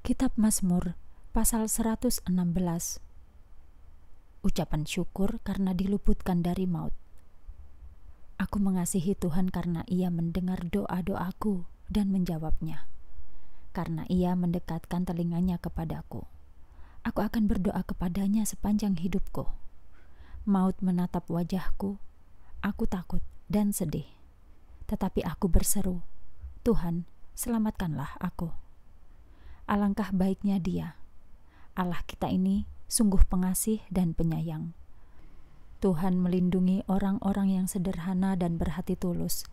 Kitab Mazmur pasal 116 Ucapan syukur karena diluputkan dari maut Aku mengasihi Tuhan karena ia mendengar doa-doaku dan menjawabnya Karena ia mendekatkan telinganya kepadaku Aku akan berdoa kepadanya sepanjang hidupku Maut menatap wajahku Aku takut dan sedih Tetapi aku berseru Tuhan, selamatkanlah aku alangkah baiknya Dia. Allah kita ini sungguh pengasih dan penyayang. Tuhan melindungi orang-orang yang sederhana dan berhati tulus.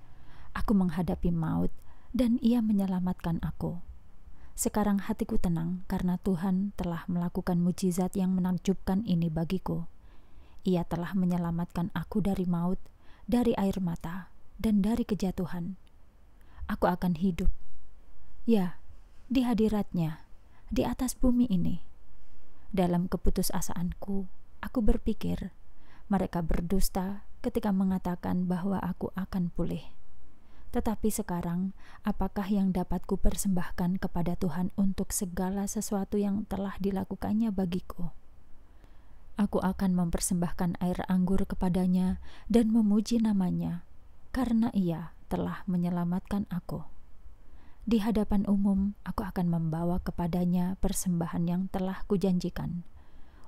Aku menghadapi maut, dan Ia menyelamatkan aku. Sekarang hatiku tenang karena Tuhan telah melakukan mujizat yang menakjubkan ini bagiku. Ia telah menyelamatkan aku dari maut, dari air mata, dan dari kejatuhan. Aku akan hidup. Ya, di hadiratnya, di atas bumi ini. Dalam keputusasaanku, aku berpikir mereka berdusta ketika mengatakan bahwa aku akan pulih. Tetapi sekarang, apakah yang dapat kupersembahkan kepada Tuhan untuk segala sesuatu yang telah dilakukannya bagiku? Aku akan mempersembahkan air anggur kepadanya dan memuji namanya, karena ia telah menyelamatkan aku. Di hadapan umum, aku akan membawa kepadanya persembahan yang telah kujanjikan.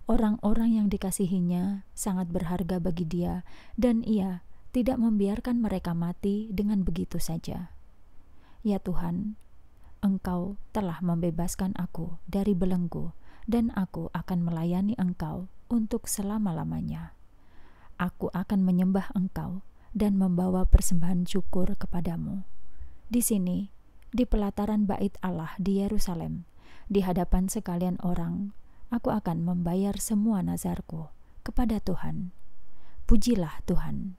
Orang-orang yang dikasihinya sangat berharga bagi dia, dan ia tidak membiarkan mereka mati dengan begitu saja. Ya Tuhan, Engkau telah membebaskan aku dari belenggu, dan aku akan melayani Engkau untuk selama-lamanya. Aku akan menyembah Engkau dan membawa persembahan syukur kepadamu. Di sini di pelataran Bait Allah di Yerusalem, di hadapan sekalian orang, aku akan membayar semua nazarku kepada Tuhan. Pujilah Tuhan.